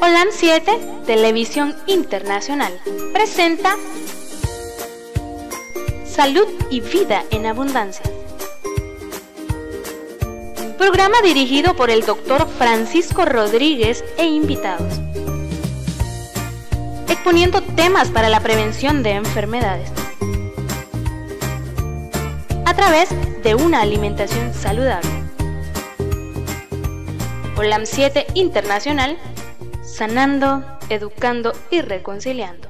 OLAN 7, Televisión Internacional, presenta Salud y Vida en Abundancia. Programa dirigido por el doctor Francisco Rodríguez e invitados. Exponiendo temas para la prevención de enfermedades. A través de una alimentación saludable. OLAN 7 Internacional sanando, educando y reconciliando.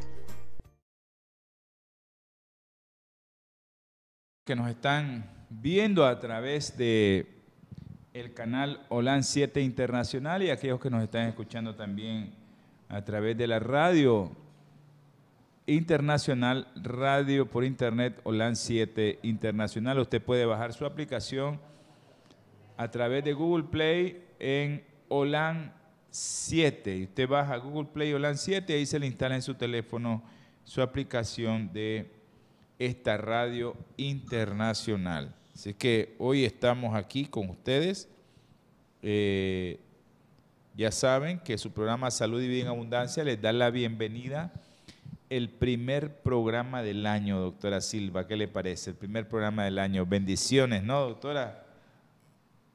Que nos están viendo a través de el canal OLAN 7 Internacional y aquellos que nos están escuchando también a través de la radio internacional, radio por internet OLAN 7 Internacional. Usted puede bajar su aplicación a través de Google Play en OLAN 7. Usted baja Google Play o LAN 7 y ahí se le instala en su teléfono su aplicación de esta radio internacional. Así que hoy estamos aquí con ustedes. Eh, ya saben que su programa Salud y Vida en Abundancia les da la bienvenida. El primer programa del año, doctora Silva, ¿qué le parece? El primer programa del año. Bendiciones, ¿no, doctora?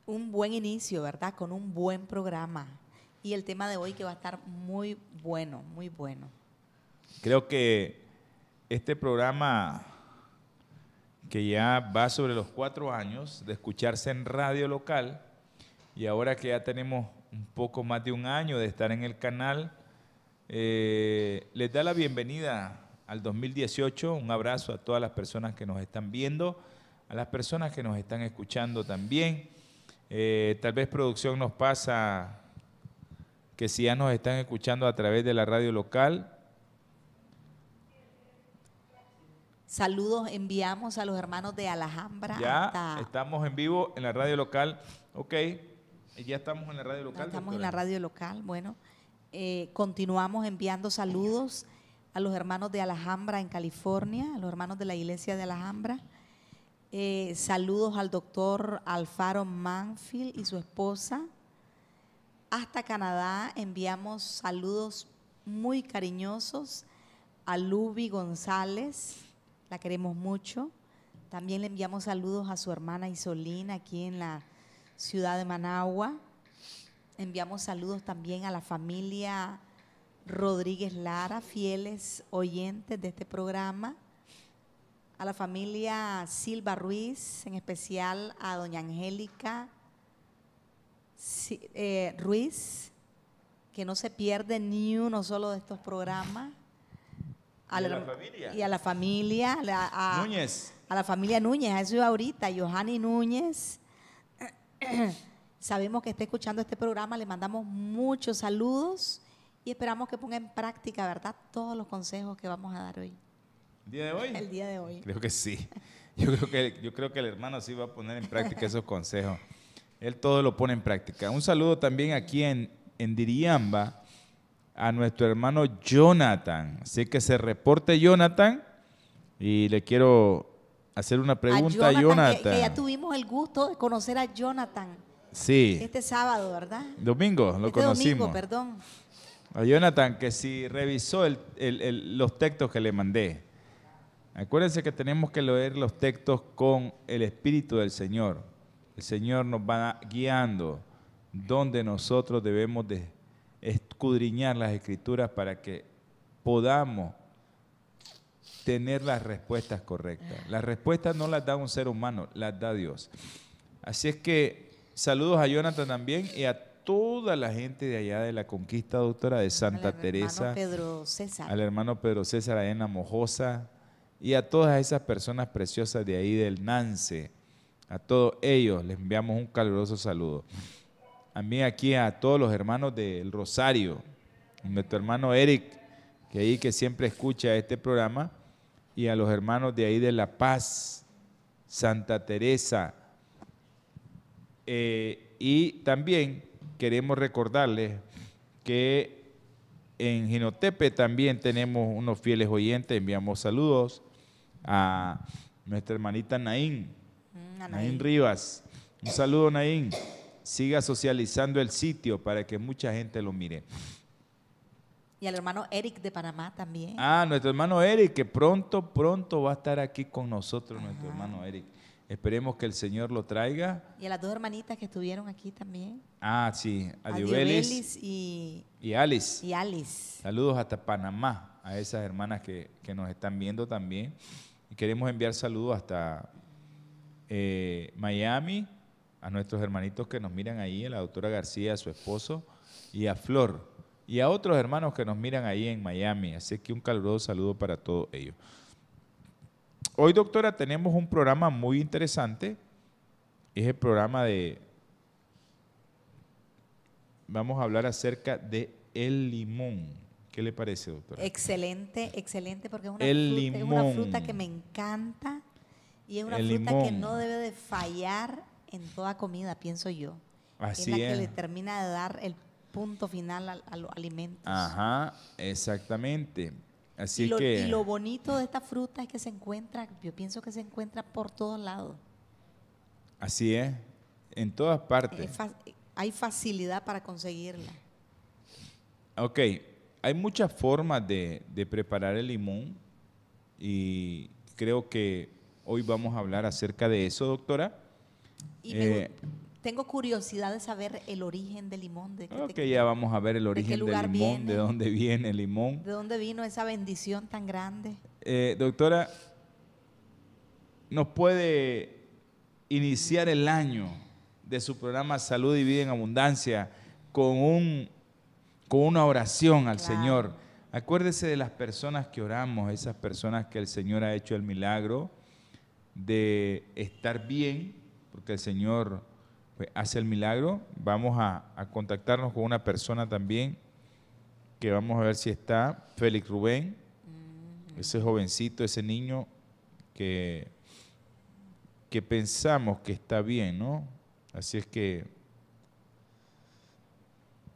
Un buen inicio, ¿verdad? Con un buen programa y el tema de hoy que va a estar muy bueno, muy bueno. Creo que este programa que ya va sobre los cuatro años de escucharse en radio local y ahora que ya tenemos un poco más de un año de estar en el canal, eh, les da la bienvenida al 2018, un abrazo a todas las personas que nos están viendo, a las personas que nos están escuchando también. Eh, tal vez producción nos pasa que si ya nos están escuchando a través de la radio local. Saludos enviamos a los hermanos de Alhambra. Ya estamos en vivo en la radio local. Ok, ya estamos en la radio local. estamos en la radio local, bueno. Eh, continuamos enviando saludos a los hermanos de Alhambra en California, a los hermanos de la iglesia de Alhambra. Eh, saludos al doctor Alfaro Manfield y su esposa, hasta Canadá enviamos saludos muy cariñosos a Lubi González, la queremos mucho. También le enviamos saludos a su hermana Isolina aquí en la ciudad de Managua. Enviamos saludos también a la familia Rodríguez Lara, fieles oyentes de este programa. A la familia Silva Ruiz, en especial a doña Angélica eh, Ruiz, que no se pierde ni uno solo de estos programas. ¿Y a la, familia. a la familia. Núñez. A la familia Núñez, a eso iba ahorita, Johanny Núñez. Sabemos que está escuchando este programa, le mandamos muchos saludos y esperamos que ponga en práctica, ¿verdad?, todos los consejos que vamos a dar hoy. ¿El día de hoy? Creo que sí. yo creo que el hermano sí va a poner en práctica esos consejos. Él todo lo pone en práctica. Un saludo también aquí en, en Diriamba a nuestro hermano Jonathan. Así que se reporte Jonathan y le quiero hacer una pregunta a Jonathan. Que, ya tuvimos el gusto de conocer a Jonathan. Sí. Este sábado, ¿verdad? Domingo, lo este conocimos. Domingo, perdón. A Jonathan, que si revisó los textos que le mandé. Acuérdense que tenemos que leer los textos con el Espíritu del Señor el Señor nos va guiando donde nosotros debemos de escudriñar las escrituras para que podamos tener las respuestas correctas. Las respuestas no las da un ser humano, las da Dios. Así es que saludos a Jonathan también y a toda la gente de allá de la conquista, doctora, de Santa al Teresa. Pedro César. Al hermano Pedro César, a Mojosa y a todas esas personas preciosas de ahí del Nance, a todos ellos les enviamos un caluroso saludo. A mí aquí a todos los hermanos del Rosario, nuestro hermano Eric, que ahí que siempre escucha este programa, y a los hermanos de ahí de La Paz, Santa Teresa. Eh, y también queremos recordarles que en Ginotepe también tenemos unos fieles oyentes, enviamos saludos a nuestra hermanita Naín, Naín Rivas, un saludo Naín. Siga socializando el sitio para que mucha gente lo mire. Y al hermano Eric de Panamá también. Ah, nuestro hermano Eric, que pronto, pronto va a estar aquí con nosotros, nuestro hermano Eric. Esperemos que el Señor lo traiga. Y a las dos hermanitas que estuvieron aquí también. Ah, sí, a Diobelis y, Alice. Y Alice. Saludos hasta Panamá a esas hermanas que, que nos están viendo también. Y queremos enviar saludos hasta eh, Miami, a nuestros hermanitos que nos miran ahí, a la doctora García, a su esposo, y a Flor, y a otros hermanos que nos miran ahí en Miami. Así que un caluroso saludo para todos ellos. Hoy, doctora, tenemos un programa muy interesante. Es el programa de... Vamos a hablar acerca de el limón. ¿Qué le parece, doctora? Excelente, excelente, porque es una, fruta, Es una fruta que me encanta y es una fruta que no debe de fallar en toda comida, pienso yo. Así es. La que le termina de dar el punto final a, los alimentos. Ajá, exactamente. Así y lo, que... Y lo bonito de esta fruta es que se encuentra, yo pienso que se encuentra por todos lados. Así es, en todas partes. hay facilidad para conseguirla. Ok, hay muchas formas de, de preparar el limón y creo que Hoy vamos a hablar acerca de eso, doctora. Eh, tengo curiosidad de saber el origen del limón. De que ya vamos a ver el origen del limón, de dónde viene el limón. De dónde vino esa bendición tan grande. Eh, doctora, ¿nos puede iniciar el año de su programa Salud y Vida en Abundancia con, un, con una oración al Señor? Acuérdese de las personas que oramos, esas personas que el Señor ha hecho el milagro de estar bien, porque el Señor pues, hace el milagro, vamos a, contactarnos con una persona también, que vamos a ver si está, Félix Rubén, mm. ese jovencito, ese niño que, que pensamos que está bien, ¿no? Así es que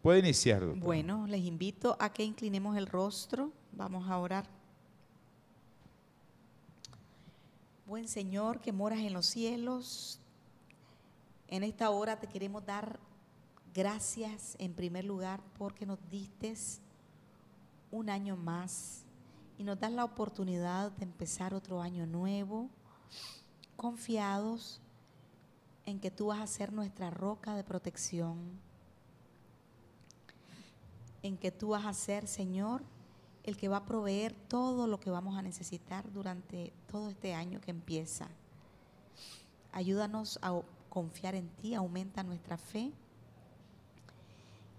puede iniciar. Bueno, les invito a que inclinemos el rostro, vamos a orar. Buen Señor que moras en los cielos, en esta hora te queremos dar gracias en primer lugar porque nos diste un año más y nos das la oportunidad de empezar otro año nuevo, confiados en que tú vas a ser nuestra roca de protección, en que tú vas a ser, Señor, el que va a proveer todo lo que vamos a necesitar durante todo este año que empieza. Ayúdanos a confiar en ti, aumenta nuestra fe.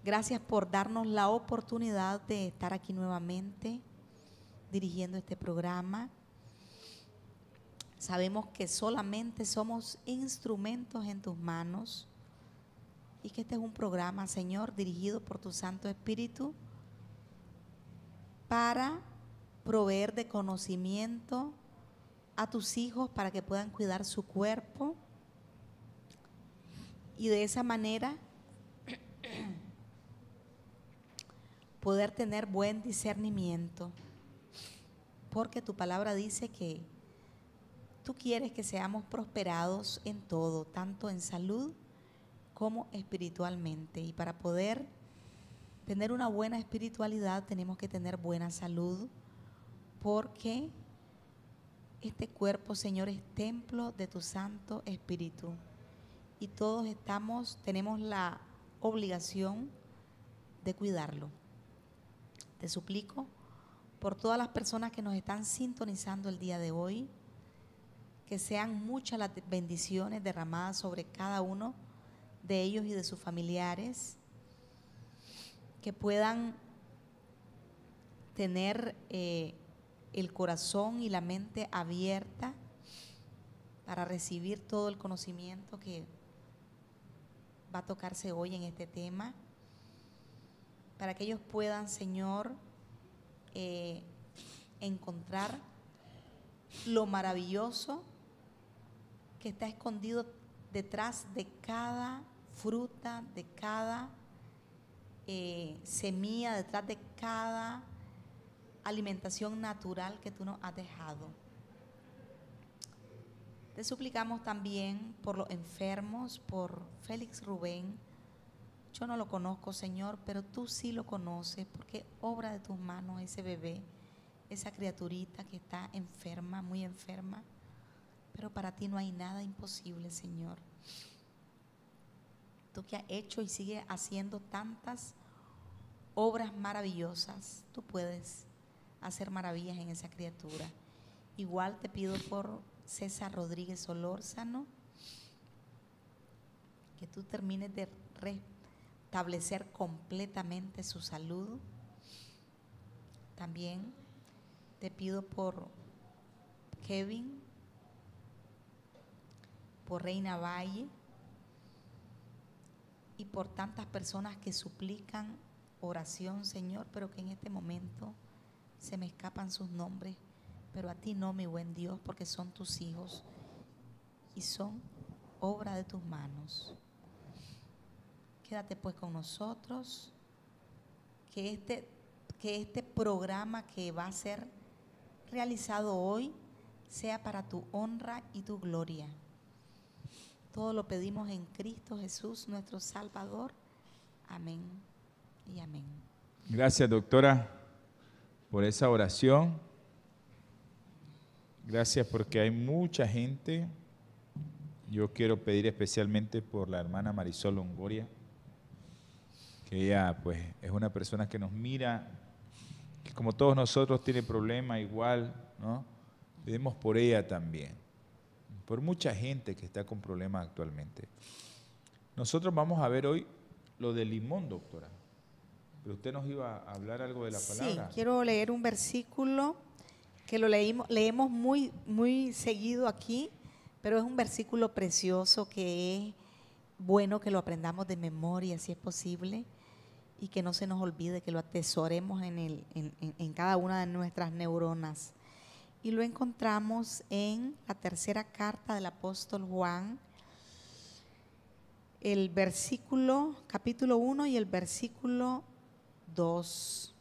Gracias por darnos la oportunidad de estar aquí nuevamente dirigiendo este programa. Sabemos que solamente somos instrumentos en tus manos y que este es un programa, Señor, dirigido por tu Santo Espíritu para proveer de conocimiento a tus hijos para que puedan cuidar su cuerpo. Y de esa manera poder tener buen discernimiento. Porque tu palabra dice que tú quieres que seamos prosperados en todo, tanto en salud como espiritualmente. Y para poder tener una buena espiritualidad tenemos que tener buena salud, porque este cuerpo, Señor, es templo de tu Santo Espíritu. Y todos estamos, tenemos la obligación de cuidarlo. Te suplico por todas las personas que nos están sintonizando el día de hoy, que sean muchas las bendiciones derramadas sobre cada uno de ellos y de sus familiares que puedan tener eh, el corazón y la mente abierta para recibir todo el conocimiento que va a tocarse hoy en este tema, para que ellos puedan, Señor, eh, encontrar lo maravilloso que está escondido detrás de cada fruta, de cada eh, semilla detrás de cada alimentación natural que tú nos has dejado. Te suplicamos también por los enfermos, por Félix Rubén. Yo no lo conozco, Señor, pero tú sí lo conoces, porque obra de tus manos ese bebé, esa criaturita que está enferma, muy enferma. Pero para ti no hay nada imposible, Señor tú que has hecho y sigue haciendo tantas obras maravillosas, tú puedes hacer maravillas en esa criatura. Igual te pido por César Rodríguez Olórzano, que tú termines de restablecer completamente su salud. También te pido por Kevin, por Reina Valle, y por tantas personas que suplican oración, Señor, pero que en este momento se me escapan sus nombres. Pero a ti no, mi buen Dios, porque son tus hijos y son obra de tus manos. Quédate pues con nosotros, que este, que este programa que va a ser realizado hoy sea para tu honra y tu gloria. Todo lo pedimos en Cristo Jesús, nuestro Salvador. Amén y amén. Gracias, doctora, por esa oración. Gracias porque hay mucha gente. Yo quiero pedir especialmente por la hermana Marisol Longoria, que ella pues es una persona que nos mira, que como todos nosotros tiene problemas igual, ¿no? Pedimos por ella también por mucha gente que está con problemas actualmente. Nosotros vamos a ver hoy lo del limón, doctora. Pero usted nos iba a hablar algo de la palabra. Sí, quiero leer un versículo que lo leímos, leemos muy, muy seguido aquí, pero es un versículo precioso que es bueno que lo aprendamos de memoria, si es posible, y que no se nos olvide, que lo atesoremos en, el, en, en cada una de nuestras neuronas y lo encontramos en la tercera carta del apóstol Juan, el versículo, capítulo 1 y el versículo 2.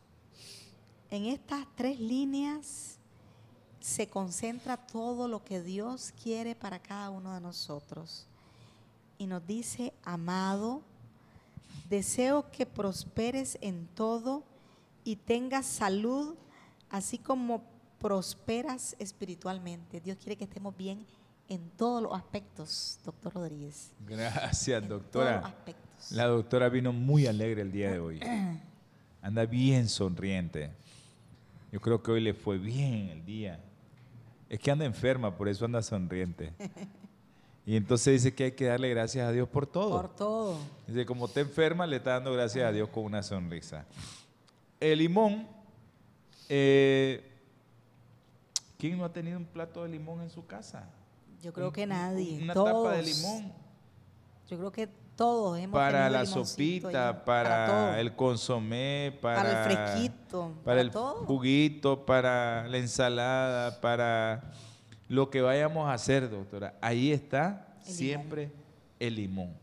En estas tres líneas se concentra todo lo que Dios quiere para cada uno de nosotros. Y nos dice, amado, deseo que prosperes en todo y tengas salud, así como prosperas espiritualmente. Dios quiere que estemos bien en todos los aspectos, doctor Rodríguez. Gracias, doctora. los aspectos. La doctora vino muy alegre el día de hoy. Anda bien sonriente. Yo creo que hoy le fue bien el día. Es que anda enferma, por eso anda sonriente. Y entonces dice que hay que darle gracias a Dios por todo. Por todo. Dice, como te enferma, le está dando gracias a Dios con una sonrisa. El limón, eh, ¿Quién no ha tenido un plato de limón en su casa? Yo creo que nadie. Una tapa de limón. Yo creo que todos hemos tenido Para la sopita, para, el consomé, para, el fresquito, para, el juguito, para la ensalada, para lo que vayamos a hacer, doctora. Ahí está siempre el limón.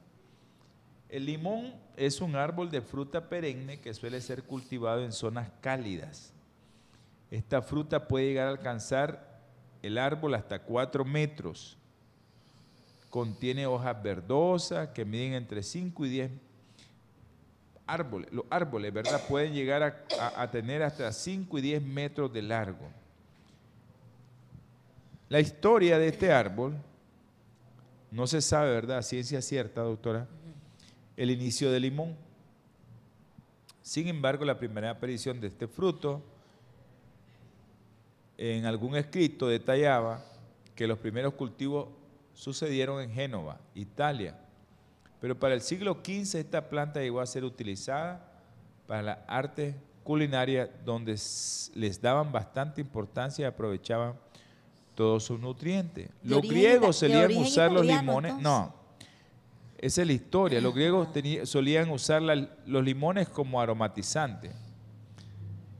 El limón es un árbol de fruta perenne que suele ser cultivado en zonas cálidas esta fruta puede llegar a alcanzar el árbol hasta 4 metros. Contiene hojas verdosas que miden entre 5 y 10 árboles. Los árboles, ¿verdad? Pueden llegar a, tener hasta 5 y 10 metros de largo. La historia de este árbol no se sabe, ¿verdad? Ciencia cierta, doctora. El inicio del limón. Sin embargo, la primera aparición de este fruto en algún escrito detallaba que los primeros cultivos sucedieron en Génova, Italia, pero para el siglo XV esta planta llegó a ser utilizada para las artes culinarias donde les daban bastante importancia y aprovechaban todos sus nutrientes. Los griegos solían usar los limones, no, esa es la historia, los ah. griegos solían usar los limones como aromatizante.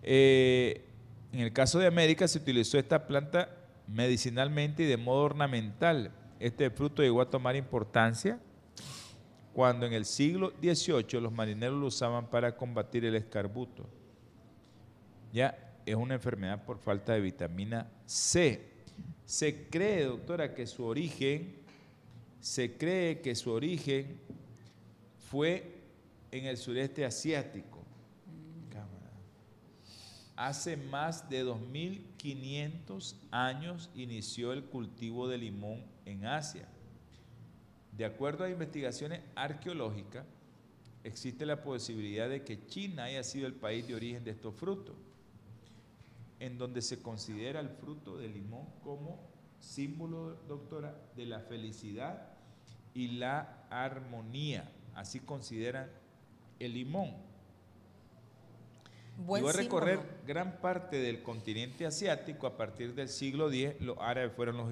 Eh, en el caso de América se utilizó esta planta medicinalmente y de modo ornamental. Este fruto llegó a tomar importancia cuando en el siglo XVIII los marineros lo usaban para combatir el escarbuto. Ya es una enfermedad por falta de vitamina C. Se cree, doctora, que su origen, se cree que su origen fue en el sureste asiático. Hace más de 2.500 años inició el cultivo de limón en Asia. De acuerdo a investigaciones arqueológicas, existe la posibilidad de que China haya sido el país de origen de estos frutos, en donde se considera el fruto de limón como símbolo, doctora, de la felicidad y la armonía. Así consideran el limón. Buen a recorrer gran parte del continente asiático. A partir del siglo X, los árabes fueron los,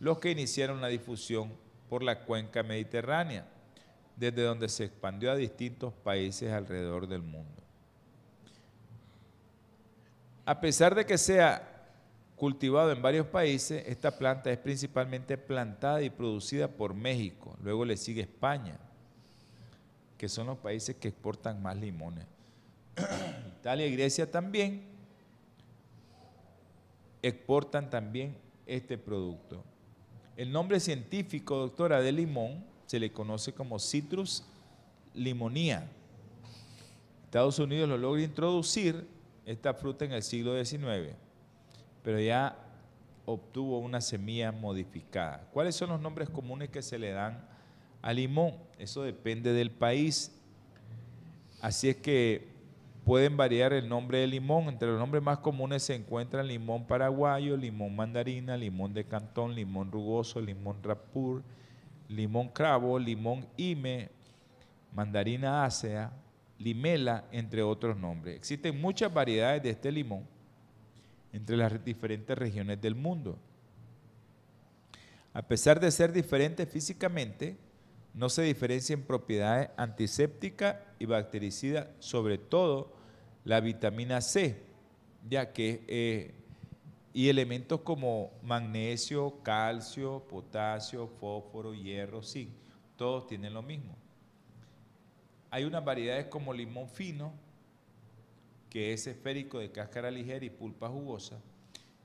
los que iniciaron la difusión por la cuenca mediterránea, desde donde se expandió a distintos países alrededor del mundo. A pesar de que sea cultivado en varios países, esta planta es principalmente plantada y producida por México. Luego le sigue España, que son los países que exportan más limones. Italia y Grecia también exportan también este producto. El nombre científico, doctora, de limón se le conoce como Citrus limonía. Estados Unidos lo logra introducir esta fruta en el siglo XIX, pero ya obtuvo una semilla modificada. ¿Cuáles son los nombres comunes que se le dan a limón? Eso depende del país. Así es que Pueden variar el nombre de limón. Entre los nombres más comunes se encuentran limón paraguayo, limón mandarina, limón de cantón, limón rugoso, limón rapur, limón cravo, limón ime, mandarina ácea, limela, entre otros nombres. Existen muchas variedades de este limón entre las diferentes regiones del mundo. A pesar de ser diferentes físicamente, no se diferencian propiedades antisépticas bactericida, sobre todo la vitamina C, ya que eh, y elementos como magnesio, calcio, potasio, fósforo, hierro, zinc, todos tienen lo mismo. Hay unas variedades como limón fino, que es esférico de cáscara ligera y pulpa jugosa,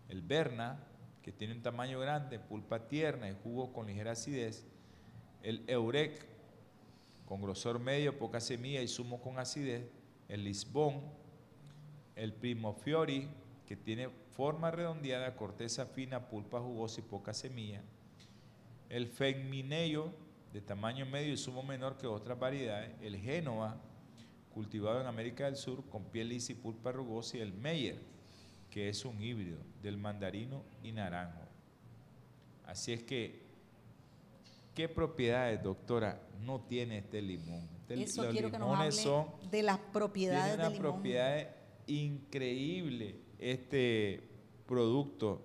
el berna, que tiene un tamaño grande, pulpa tierna y jugo con ligera acidez, el eurek con grosor medio, poca semilla y zumo con acidez, el Lisbon, el Primo Fiori, que tiene forma redondeada, corteza fina, pulpa jugosa y poca semilla, el fenmineo, de tamaño medio y zumo menor que otras variedades, el génova, cultivado en América del Sur, con piel lisa y pulpa rugosa, y el meyer, que es un híbrido del mandarino y naranjo. Así es que ¿Qué propiedades, doctora, no tiene este limón? Este son, de las propiedades del limón. propiedades increíble este producto.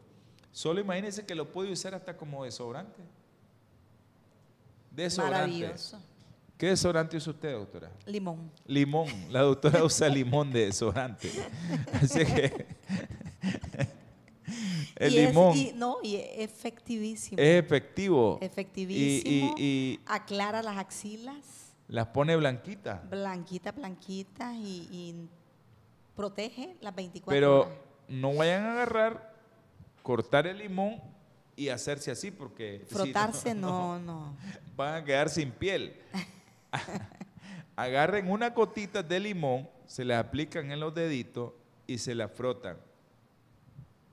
Solo imagínense que lo puede usar hasta como desobrante. Desodorante. Maravilloso. ¿Qué desodorante usa usted, doctora? Limón. Limón. La doctora usa limón de desodorante. Así que el y limón. no, y efectivísimo. Es efectivo. Efectivísimo. Y, aclara las axilas. Las pone blanquitas. Blanquitas, blanquitas y, protege las 24 horas. Pero no vayan a agarrar, cortar el limón y hacerse así porque... Frotarse, no, no, Van a quedar sin piel. Agarren una gotita de limón, se la aplican en los deditos y se la frotan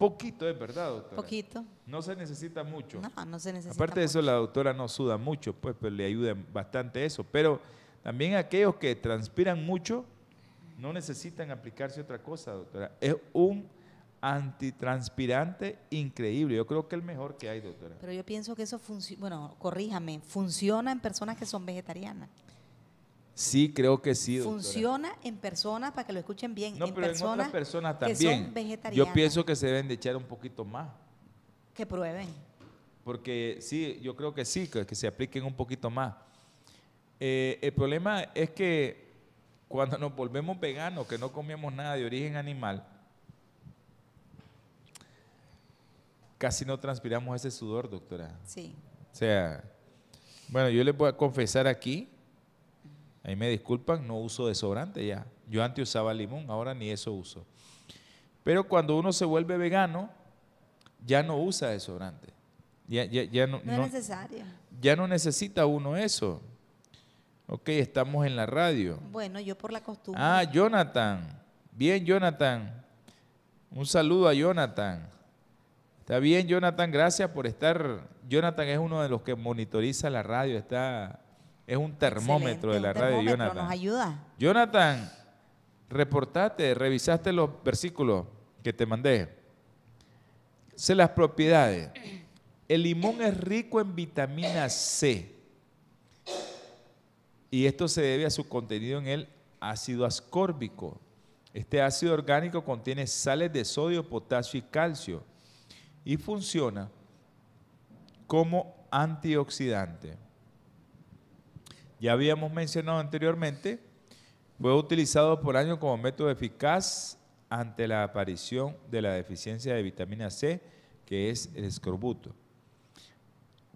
Poquito es verdad, doctora. Poquito. No se necesita mucho. No, no se necesita. Aparte de eso, la doctora no suda mucho, pues, le ayuda bastante eso. Pero también aquellos que transpiran mucho no necesitan aplicarse otra cosa, doctora. Es un antitranspirante increíble. Yo creo que el mejor que hay, doctora. Pero yo pienso que eso funciona, bueno, corríjame, funciona en personas que son vegetarianas. Sí, creo que sí. Funciona en personas, para que lo escuchen bien. No, en pero personas en otras personas también. son vegetarianas. Yo pienso que se deben de echar un poquito más. Que prueben. Porque sí, yo creo que sí, que, se apliquen un poquito más. Eh, el problema es que cuando nos volvemos veganos, que no comemos nada de origen animal, casi no transpiramos ese sudor, doctora. Sí. O sea, bueno, yo les voy a confesar aquí Ahí me disculpan, no uso desodorante ya. Yo antes usaba limón, ahora ni eso uso. Pero cuando uno se vuelve vegano, ya no usa desodorante. Ya, ya, no, es necesario. Ya no necesita uno eso. Ok, estamos en la radio. Bueno, yo por la costumbre. Ah, Jonathan. Bien, Jonathan. Un saludo a Jonathan. Está bien, Jonathan, gracias por estar. Jonathan es uno de los que monitoriza la radio, está es un termómetro de la radio, Jonathan. Jonathan, reportate, revisaste los versículos que te mandé. Se las propiedades. El limón es rico en vitamina C. Y esto se debe a su contenido en el ácido ascórbico. Este ácido orgánico contiene sales de sodio, potasio y calcio y funciona como antioxidante ya habíamos mencionado anteriormente, fue utilizado por años como método eficaz ante la aparición de la deficiencia de vitamina C, que es el escorbuto.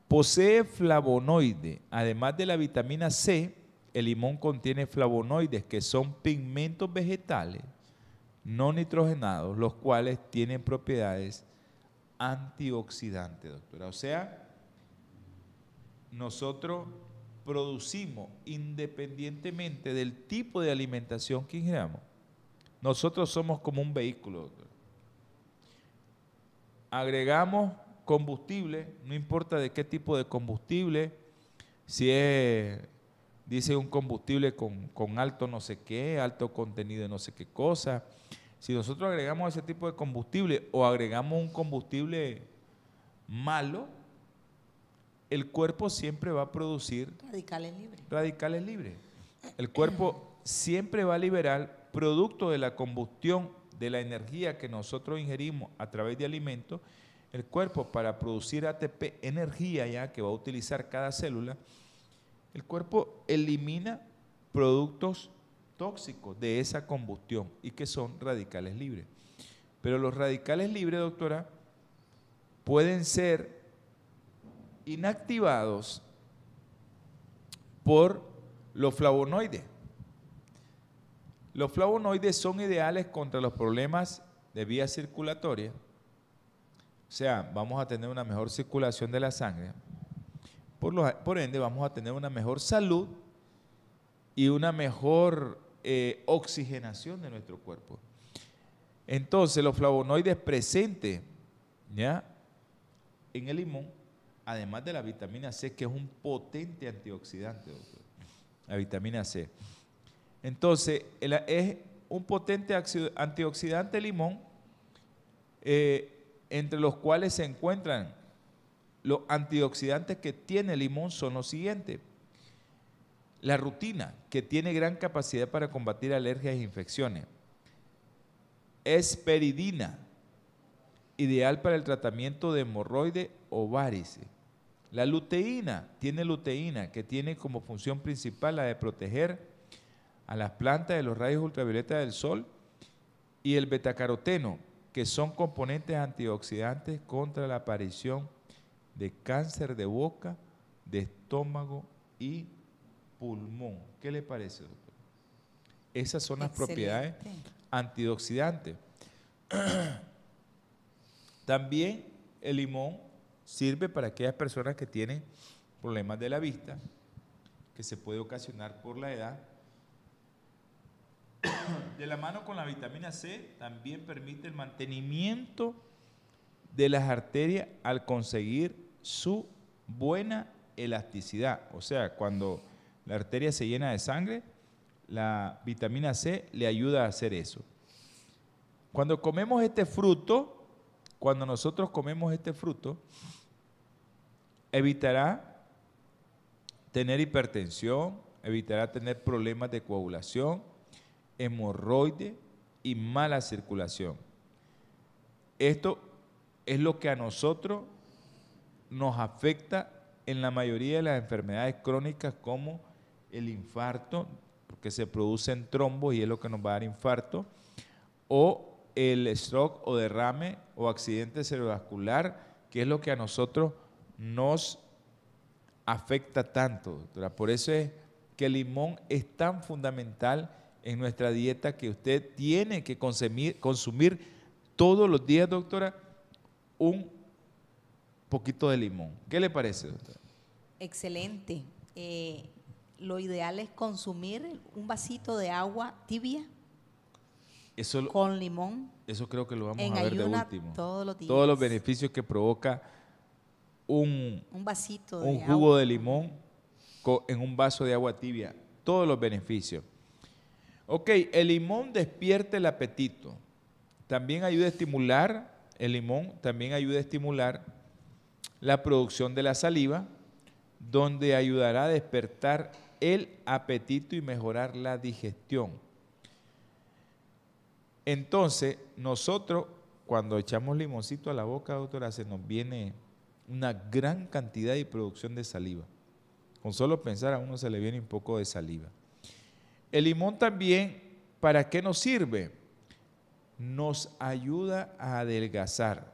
Posee flavonoide. Además de la vitamina C, el limón contiene flavonoides, que son pigmentos vegetales no nitrogenados, los cuales tienen propiedades antioxidantes, doctora. O sea, nosotros producimos independientemente del tipo de alimentación que ingiramos, nosotros somos como un vehículo. Agregamos combustible, no importa de qué tipo de combustible, si es, dice un combustible con, con alto no sé qué, alto contenido de no sé qué cosa, si nosotros agregamos ese tipo de combustible o agregamos un combustible malo, el cuerpo siempre va a producir radicales libres. Radicales libres. El cuerpo siempre va a liberar producto de la combustión de la energía que nosotros ingerimos a través de alimentos. El cuerpo para producir ATP, energía ya que va a utilizar cada célula, el cuerpo elimina productos tóxicos de esa combustión y que son radicales libres. Pero los radicales libres, doctora, pueden ser inactivados por los flavonoides. Los flavonoides son ideales contra los problemas de vía circulatoria. O sea, vamos a tener una mejor circulación de la sangre. Por, ende, vamos a tener una mejor salud y una mejor eh, oxigenación de nuestro cuerpo. Entonces, los flavonoides presentes ¿ya? en el limón además de la vitamina C, que es un potente antioxidante, La vitamina C. Entonces, es un potente antioxidante limón, eh, entre los cuales se encuentran los antioxidantes que tiene el limón son los siguientes. La rutina, que tiene gran capacidad para combatir alergias e infecciones. Esperidina, ideal para el tratamiento de hemorroides o varices. La luteína tiene luteína, que tiene como función principal la de proteger a las plantas de los rayos ultravioleta del sol, y el betacaroteno, que son componentes antioxidantes contra la aparición de cáncer de boca, de estómago y pulmón. ¿Qué le parece, doctor? Esas son las propiedades antioxidantes. También el limón Sirve para aquellas personas que tienen problemas de la vista, que se puede ocasionar por la edad. De la mano con la vitamina C también permite el mantenimiento de las arterias al conseguir su buena elasticidad. O sea, cuando la arteria se llena de sangre, la vitamina C le ayuda a hacer eso. Cuando comemos este fruto, cuando nosotros comemos este fruto, evitará tener hipertensión, evitará tener problemas de coagulación, hemorroides y mala circulación. Esto es lo que a nosotros nos afecta en la mayoría de las enfermedades crónicas como el infarto, porque se producen trombos y es lo que nos va a dar infarto, o el stroke o derrame o accidente cerebrovascular, que es lo que a nosotros nos afecta tanto, doctora. Por eso es que el limón es tan fundamental en nuestra dieta que usted tiene que consumir, todos los días, doctora, un poquito de limón. ¿Qué le parece, doctora? Excelente. Eh, lo ideal es consumir un vasito de agua tibia con limón. Eso creo que lo vamos a ver de último. Todos los beneficios que provoca un, vasito de jugo de limón en un vaso de agua tibia. Todos los beneficios. Ok, el limón despierta el apetito. También ayuda a estimular, el limón también ayuda a estimular la producción de la saliva, donde ayudará a despertar el apetito y mejorar la digestión. Entonces, nosotros, cuando echamos limoncito a la boca, doctora, se nos viene una gran cantidad y producción de saliva. Con solo pensar a uno se le viene un poco de saliva. El limón también, ¿para qué nos sirve? Nos ayuda a adelgazar.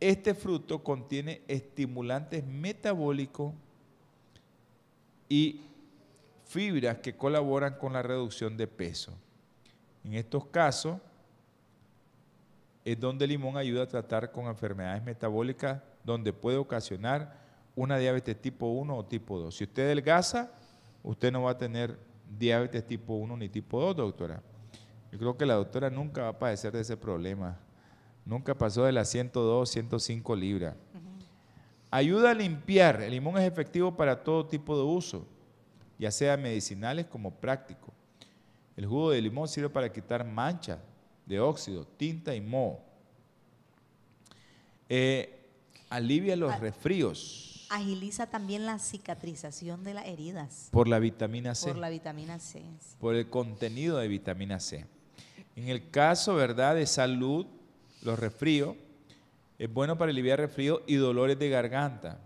Este fruto contiene estimulantes metabólicos y fibras que colaboran con la reducción de peso. En estos casos es donde el limón ayuda a tratar con enfermedades metabólicas donde puede ocasionar una diabetes tipo 1 o tipo 2. Si usted adelgaza, usted no va a tener diabetes tipo 1 ni tipo 2, doctora. Yo creo que la doctora nunca va a padecer de ese problema. Nunca pasó de las 102, 105 libras. Ayuda a limpiar. El limón es efectivo para todo tipo de uso, ya sea medicinales como prácticos. El jugo de limón sirve para quitar manchas de óxido, tinta y moho. Eh, alivia los ah, resfríos. Agiliza también la cicatrización de las heridas. Por la vitamina C. Por la vitamina C. Por el contenido de vitamina C. En el caso, ¿verdad?, de salud, los resfríos, es bueno para aliviar resfríos y dolores de garganta.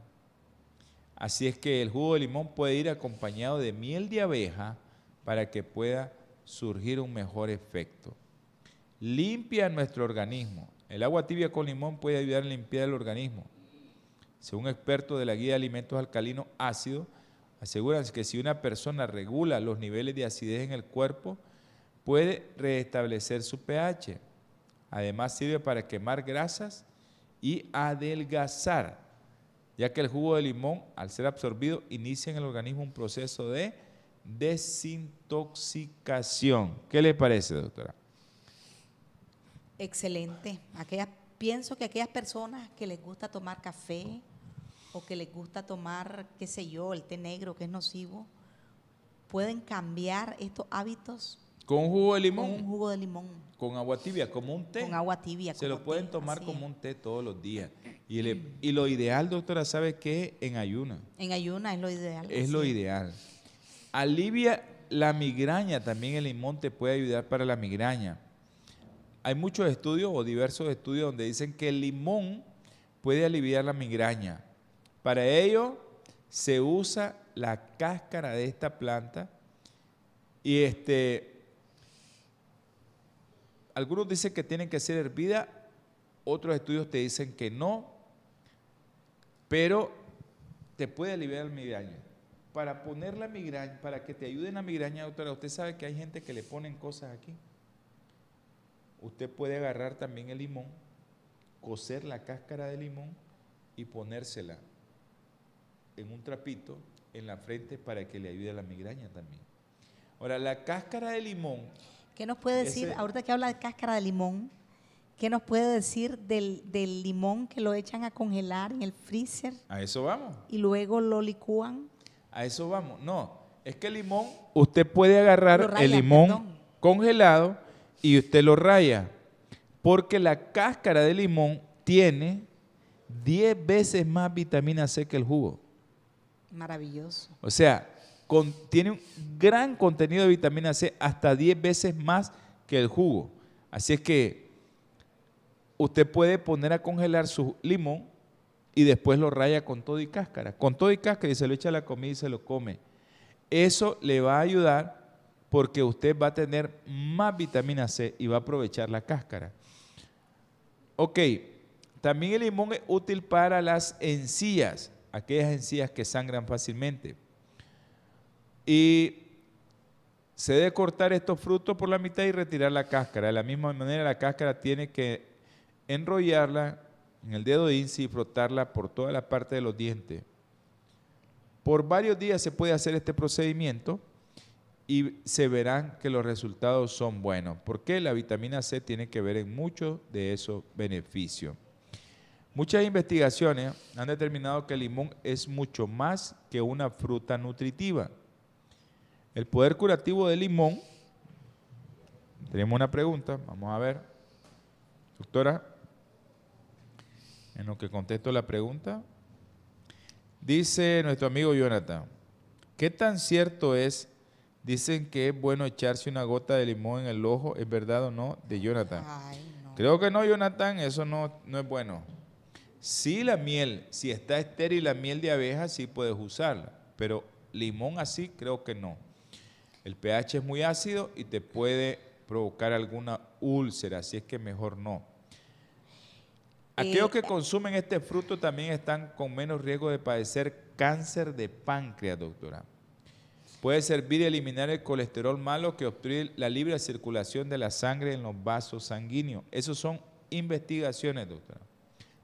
Así es que el jugo de limón puede ir acompañado de miel de abeja para que pueda surgir un mejor efecto. Limpia nuestro organismo. El agua tibia con limón puede ayudar a limpiar el organismo. Según expertos de la guía de alimentos alcalinos ácidos, aseguran que si una persona regula los niveles de acidez en el cuerpo, puede restablecer su pH. Además sirve para quemar grasas y adelgazar, ya que el jugo de limón, al ser absorbido, inicia en el organismo un proceso de desintoxicación. ¿Qué le parece, doctora? Excelente. Aquellas, pienso que aquellas personas que les gusta tomar café o que les gusta tomar, qué sé yo, el té negro que es nocivo, pueden cambiar estos hábitos. Con un jugo de limón. Con jugo de limón. Con agua tibia, como un té. Con agua tibia. Se lo pueden tomar como un té todos los días. Y, y lo ideal, doctora, ¿sabe qué? En ayuna. En ayuna es lo ideal. Es lo ideal. Alivia la migraña, también el limón te puede ayudar para la migraña. Hay muchos estudios o diversos estudios donde dicen que el limón puede aliviar la migraña. Para ello se usa la cáscara de esta planta y este algunos dicen que tienen que ser hervida, otros estudios te dicen que no, pero te puede aliviar la migraña para poner la migraña, para que te ayude en la migraña, doctora, usted sabe que hay gente que le ponen cosas aquí. Usted puede agarrar también el limón, cocer la cáscara de limón y ponérsela en un trapito en la frente para que le ayude a la migraña también. Ahora, la cáscara de limón. ¿Qué nos puede decir, ahorita que habla de cáscara de limón, qué nos puede decir del, del limón que lo echan a congelar en el freezer? A eso vamos. Y luego lo licúan a eso vamos. No, es que el limón, usted puede agarrar el limón congelado y usted lo raya, porque la cáscara de limón tiene 10 veces más vitamina C que el jugo. Maravilloso. O sea, tiene un gran contenido de vitamina C, hasta 10 veces más que el jugo. Así es que usted puede poner a congelar su limón y después lo raya con todo y cáscara. Con todo y cáscara y se lo echa a la comida y se lo come. Eso le va a ayudar porque usted va a tener más vitamina C y va a aprovechar la cáscara. Ok, también el limón es útil para las encías, aquellas encías que sangran fácilmente. Y se debe cortar estos frutos por la mitad y retirar la cáscara. De la misma manera, la cáscara tiene que enrollarla en el dedo de índice y frotarla por toda la parte de los dientes. Por varios días se puede hacer este procedimiento y se verán que los resultados son buenos, porque la vitamina C tiene que ver en muchos de esos beneficios. Muchas investigaciones han determinado que el limón es mucho más que una fruta nutritiva. El poder curativo del limón, tenemos una pregunta, vamos a ver. Doctora, en lo que contesto la pregunta. Dice nuestro amigo Jonathan, ¿qué tan cierto es? Dicen que es bueno echarse una gota de limón en el ojo, ¿es verdad o no? De Jonathan. Creo que no, Jonathan, eso no, no es bueno. Si la miel, si está estéril la miel de abeja, sí puedes usarla, pero limón así creo que no. El pH es muy ácido y te puede provocar alguna úlcera, así es que mejor no. Aquellos eh, que consumen este fruto también están con menos riesgo de padecer cáncer de páncreas, doctora. Puede servir de eliminar el colesterol malo que obstruye la libre circulación de la sangre en los vasos sanguíneos. Esas son investigaciones, doctora.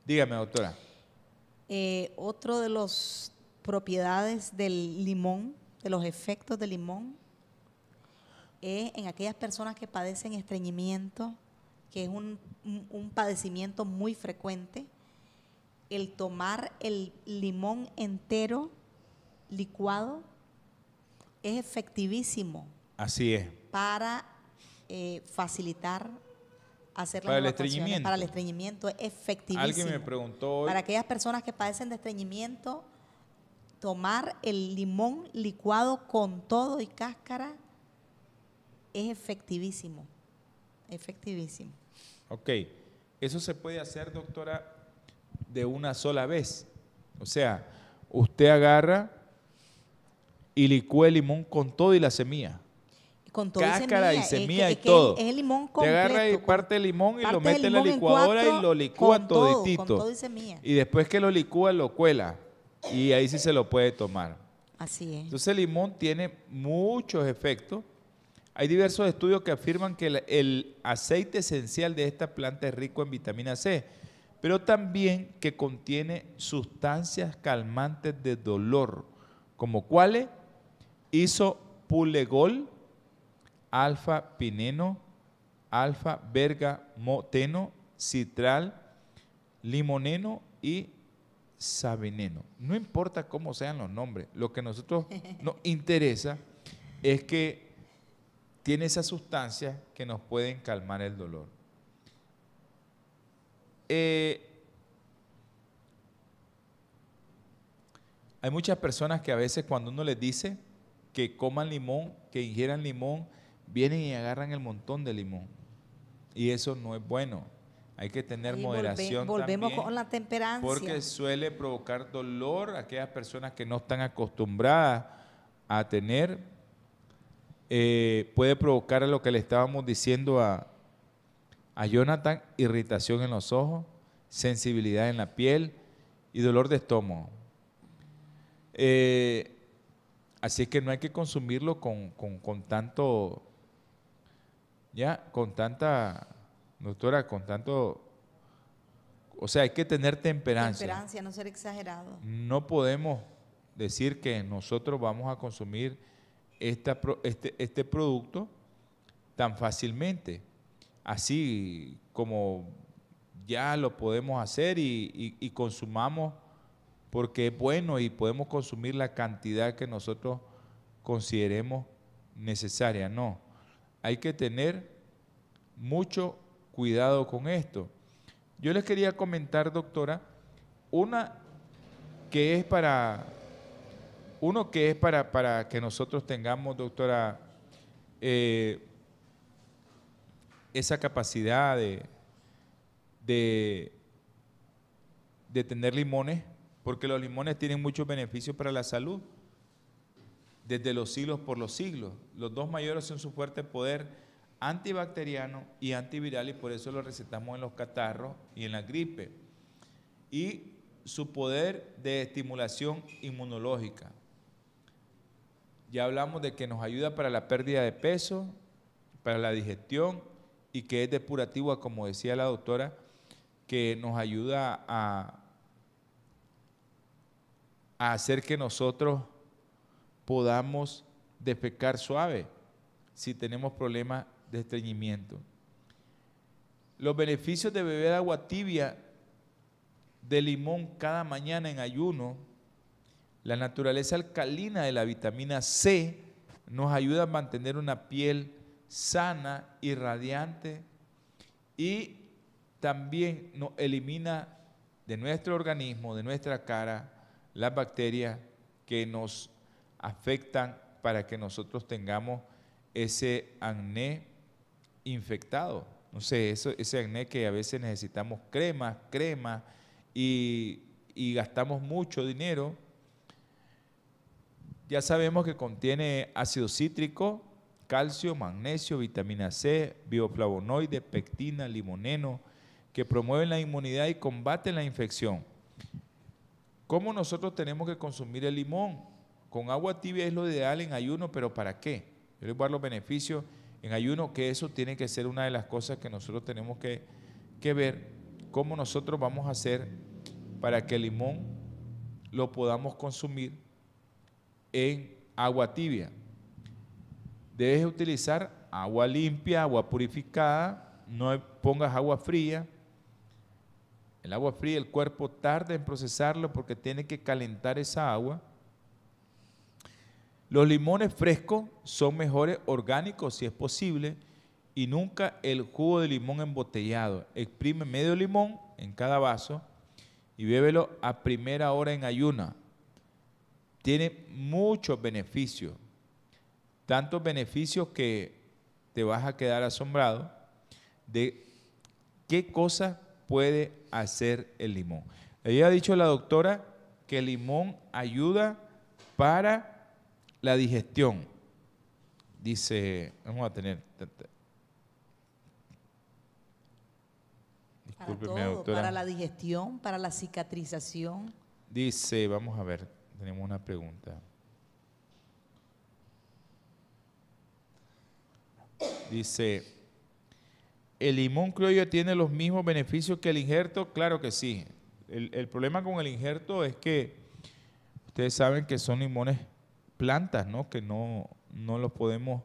Dígame, doctora. Eh, otro de las propiedades del limón, de los efectos del limón, es en aquellas personas que padecen estreñimiento, que es un, padecimiento muy frecuente, el tomar el limón entero licuado es efectivísimo. Así es. Para eh, facilitar hacer para el estreñimiento. Para el estreñimiento es efectivísimo. Alguien me preguntó Para aquellas personas que padecen de estreñimiento, tomar el limón licuado con todo y cáscara es efectivísimo. Efectivísimo. Ok, eso se puede hacer, doctora, de una sola vez. O sea, usted agarra y licúa el limón con todo y la semilla. Con todo Cáscara y semilla, y, todo. Es, el limón Te agarra y parte el limón y lo mete en la licuadora y lo licúa todito. con todo y semilla. Y después que lo licúa, lo cuela. Y ahí sí se lo puede tomar. Así es. Entonces el limón tiene muchos efectos hay diversos estudios que afirman que el, aceite esencial de esta planta es rico en vitamina C, pero también que contiene sustancias calmantes de dolor, como cuáles isopulegol, alfa pineno, alfa bergamoteno, citral, limoneno y sabineno. No importa cómo sean los nombres, lo que a nosotros nos interesa es que tiene esas sustancias que nos pueden calmar el dolor. Eh, hay muchas personas que a veces cuando uno les dice que coman limón, que ingieran limón, vienen y agarran el montón de limón. Y eso no es bueno. Hay que tener moderación. volvemos con la temperancia. Porque suele provocar dolor a aquellas personas que no están acostumbradas a tener eh, puede provocar lo que le estábamos diciendo a, Jonathan, irritación en los ojos, sensibilidad en la piel y dolor de estómago. Eh, así que no hay que consumirlo con, con, tanto, ya, con tanta, doctora, con tanto, o sea, hay que tener temperancia. Temperancia, no ser exagerado. No podemos decir que nosotros vamos a consumir este, este, producto tan fácilmente, así como ya lo podemos hacer y, consumamos porque es bueno y podemos consumir la cantidad que nosotros consideremos necesaria. No, hay que tener mucho cuidado con esto. Yo les quería comentar, doctora, una que es para uno que es para, que nosotros tengamos, doctora, eh, esa capacidad de, de tener limones, porque los limones tienen muchos beneficios para la salud, desde los siglos por los siglos. Los dos mayores son su fuerte poder antibacteriano y antiviral, y por eso lo recetamos en los catarros y en la gripe. Y su poder de estimulación inmunológica. Ya hablamos de que nos ayuda para la pérdida de peso, para la digestión y que es depurativa, como decía la doctora, que nos ayuda a, hacer que nosotros podamos despecar suave si tenemos problemas de estreñimiento. Los beneficios de beber agua tibia de limón cada mañana en ayuno la naturaleza alcalina de la vitamina C nos ayuda a mantener una piel sana y radiante y también nos elimina de nuestro organismo, de nuestra cara, las bacterias que nos afectan para que nosotros tengamos ese acné infectado. No sé, ese acné que a veces necesitamos cremas, cremas y, y gastamos mucho dinero ya sabemos que contiene ácido cítrico, calcio, magnesio, vitamina C, bioflavonoides, pectina, limoneno, que promueven la inmunidad y combaten la infección. ¿Cómo nosotros tenemos que consumir el limón? Con agua tibia es lo ideal en ayuno, pero ¿para qué? Yo les voy a dar los beneficios en ayuno, que eso tiene que ser una de las cosas que nosotros tenemos que, que ver, cómo nosotros vamos a hacer para que el limón lo podamos consumir en agua tibia. Debes utilizar agua limpia, agua purificada, no pongas agua fría. El agua fría, el cuerpo tarda en procesarlo porque tiene que calentar esa agua. Los limones frescos son mejores orgánicos si es posible y nunca el jugo de limón embotellado. Exprime medio limón en cada vaso y bébelo a primera hora en ayuna tiene muchos beneficios, tantos beneficios que te vas a quedar asombrado de qué cosas puede hacer el limón. Ella ha dicho la doctora que el limón ayuda para la digestión. Dice, vamos a tener. Disculpe, todo, Para la digestión, para la cicatrización. Dice, vamos a ver tenemos una pregunta. Dice, ¿el limón criollo tiene los mismos beneficios que el injerto? Claro que sí. El, problema con el injerto es que ustedes saben que son limones plantas, ¿no? Que no, los podemos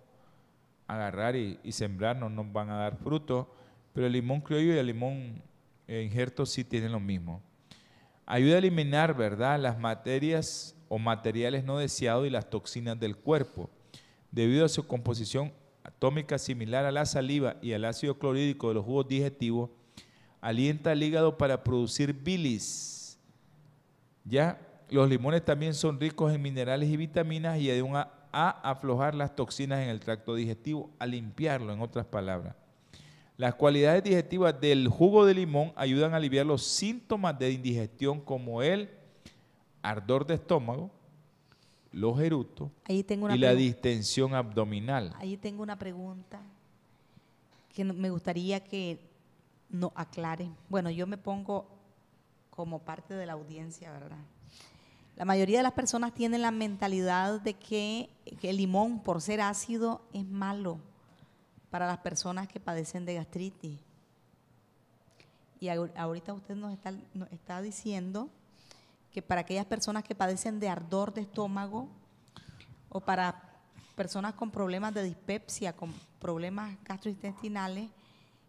agarrar y, y sembrar, no nos van a dar fruto. Pero el limón criollo y el limón eh, injerto sí tienen lo mismo. Ayuda a eliminar, ¿verdad?, las materias o materiales no deseados y las toxinas del cuerpo. Debido a su composición atómica similar a la saliva y al ácido clorhídrico de los jugos digestivos, alienta al hígado para producir bilis. Ya, los limones también son ricos en minerales y vitaminas y ayudan a aflojar las toxinas en el tracto digestivo, a limpiarlo, en otras palabras. Las cualidades digestivas del jugo de limón ayudan a aliviar los síntomas de indigestión como el ardor de estómago, los erutos y la distensión abdominal. Ahí tengo una pregunta que me gustaría que nos aclare. Bueno, yo me pongo como parte de la audiencia, ¿verdad? La mayoría de las personas tienen la mentalidad de que el limón, por ser ácido, es malo para las personas que padecen de gastritis. Y ahorita usted nos está, diciendo que para aquellas personas que padecen de ardor de estómago o para personas con problemas de dispepsia, con problemas gastrointestinales,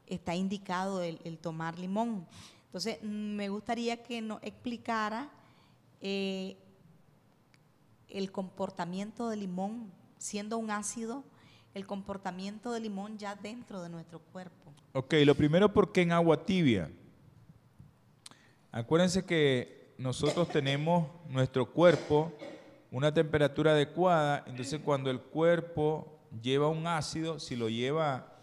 está indicado el, tomar limón. Entonces, me gustaría que nos explicara eh, el comportamiento del limón, siendo un ácido, el comportamiento del limón ya dentro de nuestro cuerpo. Ok, lo primero porque en agua tibia. Acuérdense que nosotros tenemos nuestro cuerpo una temperatura adecuada, entonces cuando el cuerpo lleva un ácido, si lo lleva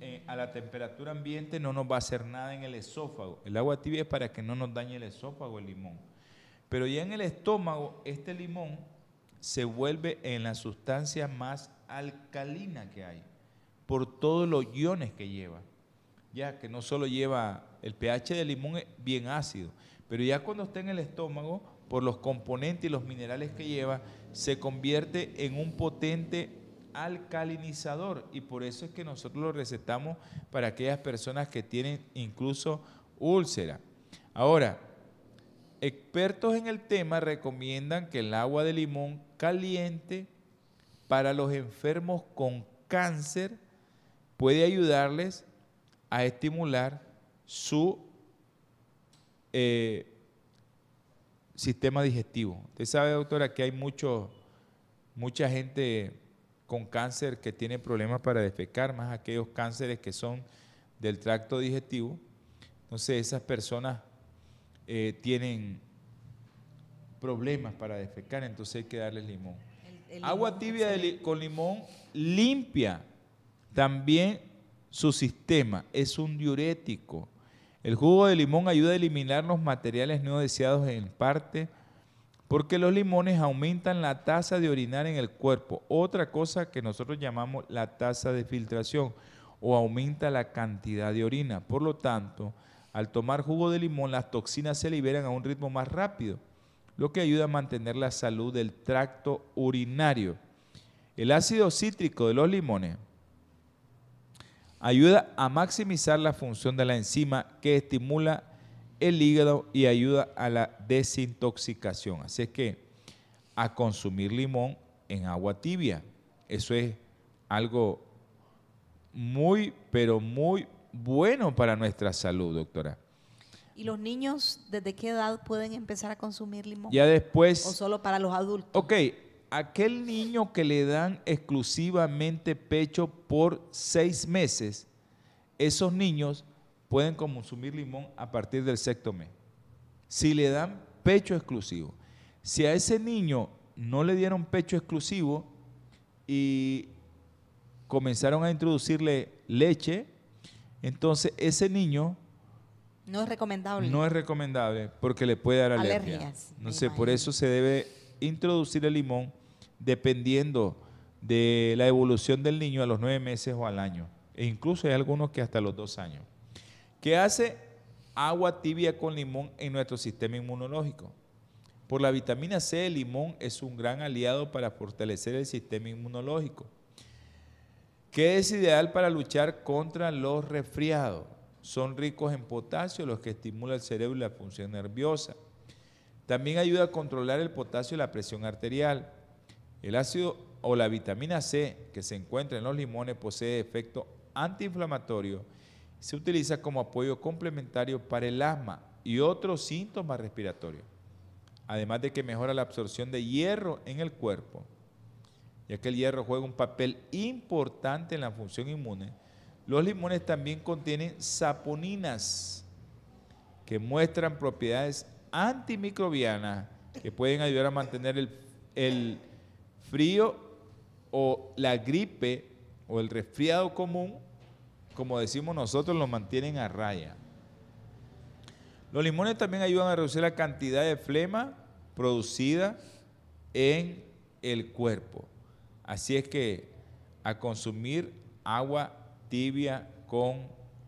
eh, a la temperatura ambiente no nos va a hacer nada en el esófago. El agua tibia es para que no nos dañe el esófago el limón. Pero ya en el estómago, este limón se vuelve en la sustancia más alcalina que hay, por todos los iones que lleva. Ya que no solo lleva el pH del limón bien ácido, pero ya cuando está en el estómago, por los componentes y los minerales que lleva, se convierte en un potente alcalinizador y por eso es que nosotros lo recetamos para aquellas personas que tienen incluso úlcera. Ahora, expertos en el tema recomiendan que el agua de limón caliente para los enfermos con cáncer puede ayudarles a estimular su eh, sistema digestivo. Usted sabe, doctora, que hay mucha gente con cáncer que tiene problemas para defecar, más aquellos cánceres que son del tracto digestivo. Entonces esas personas eh, tienen problemas para defecar, entonces hay que darles limón. Agua tibia con limón limpia también su sistema, es un diurético. El jugo de limón ayuda a eliminar los materiales no deseados en parte porque los limones aumentan la tasa de orinar en el cuerpo. Otra cosa que nosotros llamamos la tasa de filtración o aumenta la cantidad de orina. Por lo tanto, al tomar jugo de limón, las toxinas se liberan a un ritmo más rápido lo que ayuda a mantener la salud del tracto urinario. El ácido cítrico de los limones ayuda a maximizar la función de la enzima que estimula el hígado y ayuda a la desintoxicación. Así es que a consumir limón en agua tibia. Eso es algo muy, pero muy bueno para nuestra salud, doctora. ¿Y los niños desde qué edad pueden empezar a consumir limón? Ya después. ¿O solo para los adultos? Ok, aquel niño que le dan exclusivamente pecho por seis meses, esos niños pueden consumir limón a partir del sexto mes. Si le dan pecho exclusivo. Si a ese niño no le dieron pecho exclusivo y comenzaron a introducirle leche, entonces ese niño no es recomendable. No es recomendable porque le puede dar alergia. alergias. No sé, por eso se debe introducir el limón dependiendo de la evolución del niño a los nueve meses o al año. E incluso hay algunos que hasta los dos años. ¿Qué hace agua tibia con limón en nuestro sistema inmunológico? Por la vitamina C, el limón es un gran aliado para fortalecer el sistema inmunológico, ¿Qué es ideal para luchar contra los resfriados. Son ricos en potasio, los que estimula el cerebro y la función nerviosa. También ayuda a controlar el potasio y la presión arterial. El ácido o la vitamina C que se encuentra en los limones posee efecto antiinflamatorio. Se utiliza como apoyo complementario para el asma y otros síntomas respiratorios. Además de que mejora la absorción de hierro en el cuerpo, ya que el hierro juega un papel importante en la función inmune los limones también contienen saponinas que muestran propiedades antimicrobianas que pueden ayudar a mantener el, frío o la gripe o el resfriado común, como decimos nosotros, lo mantienen a raya. Los limones también ayudan a reducir la cantidad de flema producida en el cuerpo. Así es que a consumir agua tibia con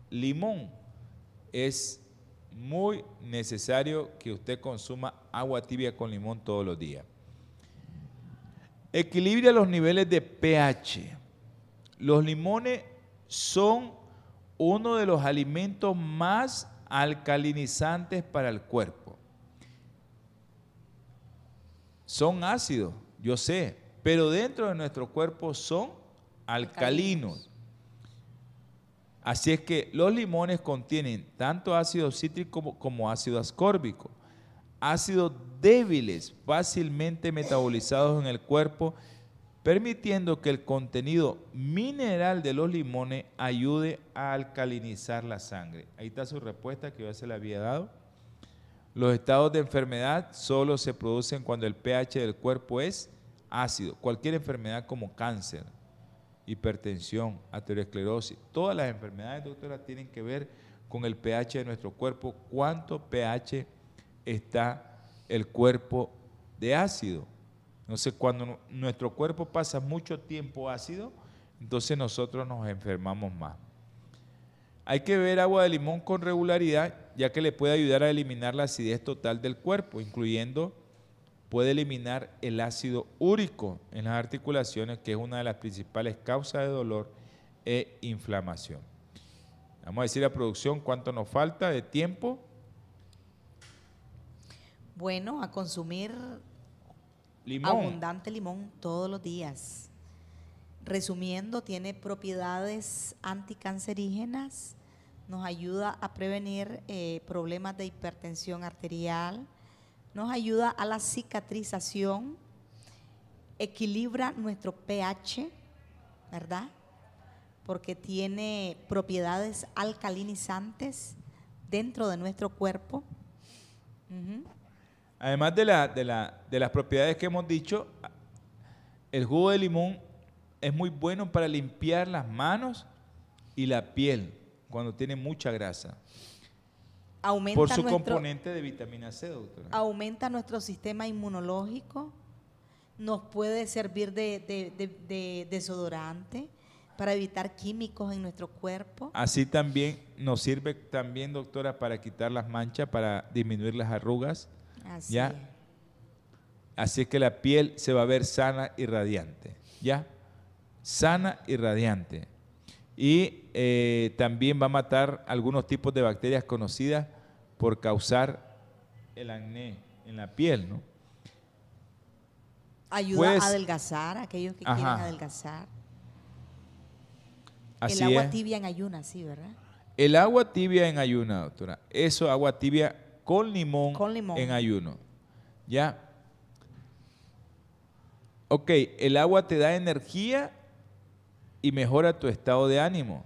limón. Es muy necesario que usted consuma agua tibia con limón todos los días. Equilibra los niveles de pH. Los limones son uno de los alimentos más alcalinizantes para el cuerpo. Son ácidos, yo sé, pero dentro de nuestro cuerpo son alcalinos. Así es que los limones contienen tanto ácido cítrico como, ácido ascórbico, ácidos débiles fácilmente metabolizados en el cuerpo, permitiendo que el contenido mineral de los limones ayude a alcalinizar la sangre. Ahí está su respuesta que yo se la había dado. Los estados de enfermedad solo se producen cuando el pH del cuerpo es ácido. Cualquier enfermedad como cáncer, hipertensión, aterosclerosis, todas las enfermedades, doctora, tienen que ver con el pH de nuestro cuerpo, cuánto pH está el cuerpo de ácido. Entonces, cuando nuestro cuerpo pasa mucho tiempo ácido, entonces nosotros nos enfermamos más. Hay que beber agua de limón con regularidad, ya que le puede ayudar a eliminar la acidez total del cuerpo, incluyendo puede eliminar el ácido úrico en las articulaciones, que es una de las principales causas de dolor e inflamación. Vamos a decir la producción cuánto nos falta de tiempo. Bueno, a consumir abundante limón todos los días. Resumiendo, tiene propiedades anticancerígenas, nos ayuda a prevenir eh, problemas de hipertensión arterial, nos ayuda a la cicatrización, equilibra nuestro pH, ¿verdad? Porque tiene propiedades alcalinizantes dentro de nuestro cuerpo. Además de las propiedades que hemos dicho, el jugo de limón es muy bueno para limpiar las manos y la piel cuando tiene mucha grasa. Aumenta por su nuestro, componente de vitamina C, doctora. Aumenta nuestro sistema inmunológico, nos puede servir de, desodorante para evitar químicos en nuestro cuerpo. Así también nos sirve también, doctora, para quitar las manchas, para disminuir las arrugas. Así Así que la piel se va a ver sana y radiante, ¿ya? Sana y radiante y eh, también va a matar algunos tipos de bacterias conocidas por causar el acné en la piel, ¿no? Ayuda a pues, adelgazar, a aquellos que quieren adelgazar. el agua tibia en ayuna, sí, ¿verdad? El agua tibia en ayuna, doctora. Eso, agua tibia con limón, en ayuno. ¿Ya? Ok, el agua te da energía y mejora tu estado de ánimo.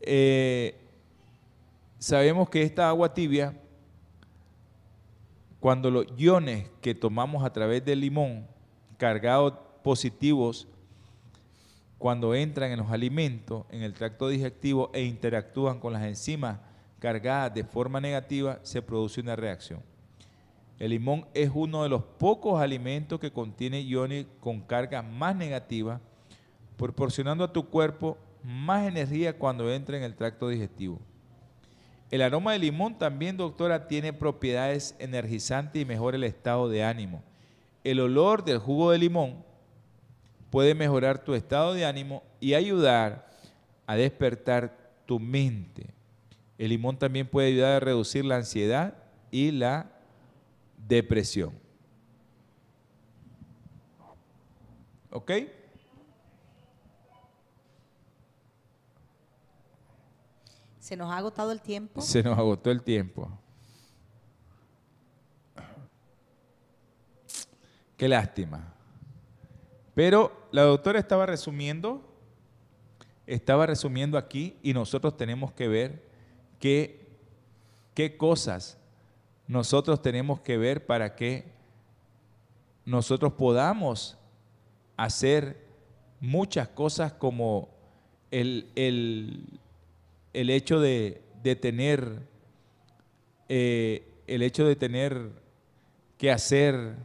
Eh, sabemos que esta agua tibia, cuando los iones que tomamos a través del limón, cargados positivos, cuando entran en los alimentos, en el tracto digestivo e interactúan con las enzimas cargadas de forma negativa, se produce una reacción. El limón es uno de los pocos alimentos que contiene iones con carga más negativa, proporcionando a tu cuerpo más energía cuando entra en el tracto digestivo. El aroma de limón también, doctora, tiene propiedades energizantes y mejora el estado de ánimo. El olor del jugo de limón puede mejorar tu estado de ánimo y ayudar a despertar tu mente. El limón también puede ayudar a reducir la ansiedad y la depresión. ¿Ok? Se nos ha agotado el tiempo. Se nos agotó el tiempo. Qué lástima. Pero la doctora estaba resumiendo, estaba resumiendo aquí y nosotros tenemos que ver qué, qué cosas nosotros tenemos que ver para que nosotros podamos hacer muchas cosas como el, el hecho de, tener, eh, el hecho de tener que hacer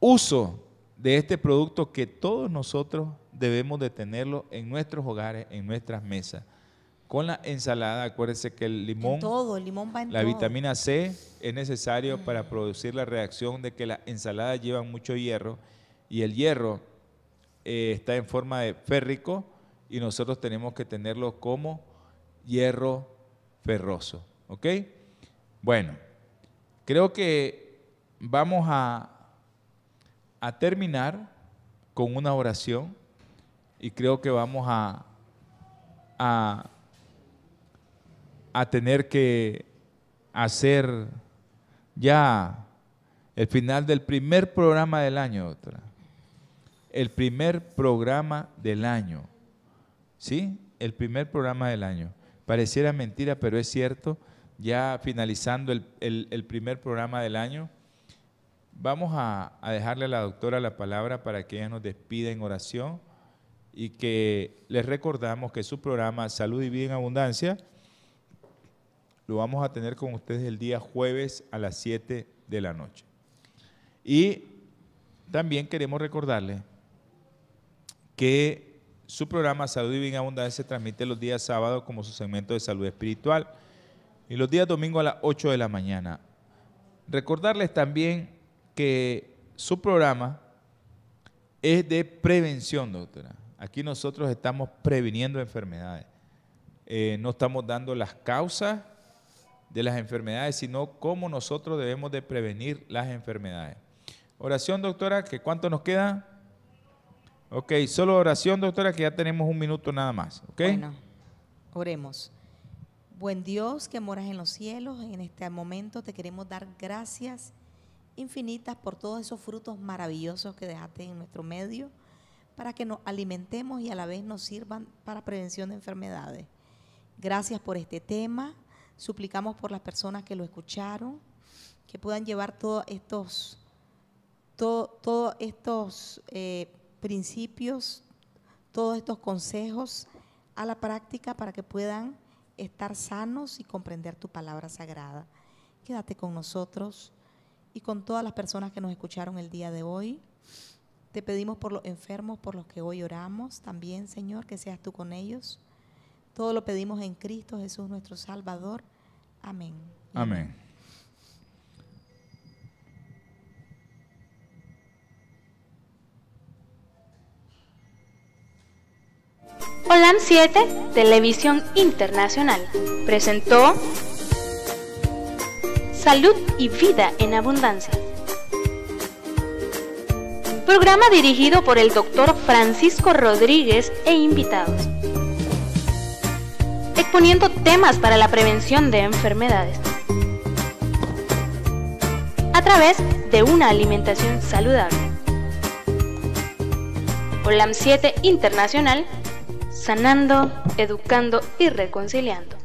uso de este producto que todos nosotros debemos de tenerlo en nuestros hogares, en nuestras mesas. Con la ensalada, acuérdense que el limón, todo, limón la vitamina C es necesario mm. para producir la reacción de que las ensaladas llevan mucho hierro y el hierro eh, está en forma de férrico, y nosotros tenemos que tenerlo como hierro ferroso. ¿Ok? Bueno, creo que vamos a, terminar con una oración y creo que vamos a, a, tener que hacer ya el final del primer programa del año, otra. El primer programa del año. ¿sí? El primer programa del año. Pareciera mentira, pero es cierto. Ya finalizando el, primer programa del año, vamos a, a, dejarle a la doctora la palabra para que ella nos despida en oración y que les recordamos que su programa Salud y Vida en Abundancia lo vamos a tener con ustedes el día jueves a las 7 de la noche. Y también queremos recordarle que su programa Salud y Bien Abundancia se transmite los días sábados como su segmento de salud espiritual y los días domingo a las 8 de la mañana. Recordarles también que su programa es de prevención, doctora. Aquí nosotros estamos previniendo enfermedades. Eh, no estamos dando las causas de las enfermedades, sino cómo nosotros debemos de prevenir las enfermedades. Oración, doctora, que cuánto nos queda? Ok, solo oración, doctora, que ya tenemos un minuto nada más. Bueno, oremos. Buen Dios que moras en los cielos, en este momento te queremos dar gracias infinitas por todos esos frutos maravillosos que dejaste en nuestro medio, para que nos alimentemos y a la vez nos sirvan para prevención de enfermedades. Gracias por este tema. Suplicamos por las personas que lo escucharon, que puedan llevar todos estos, todo, todos estos eh, principios, todos estos consejos a la práctica para que puedan estar sanos y comprender tu palabra sagrada. Quédate con nosotros y con todas las personas que nos escucharon el día de hoy. Te pedimos por los enfermos, por los que hoy oramos, también Señor, que seas tú con ellos. Todo lo pedimos en Cristo Jesús nuestro Salvador. Amén. Amén. Polan 7, Televisión Internacional, presentó Salud y Vida en Abundancia. Programa dirigido por el doctor Francisco Rodríguez e invitados. Exponiendo temas para la prevención de enfermedades. A través de una alimentación saludable. la 7 Internacional sanando, educando y reconciliando.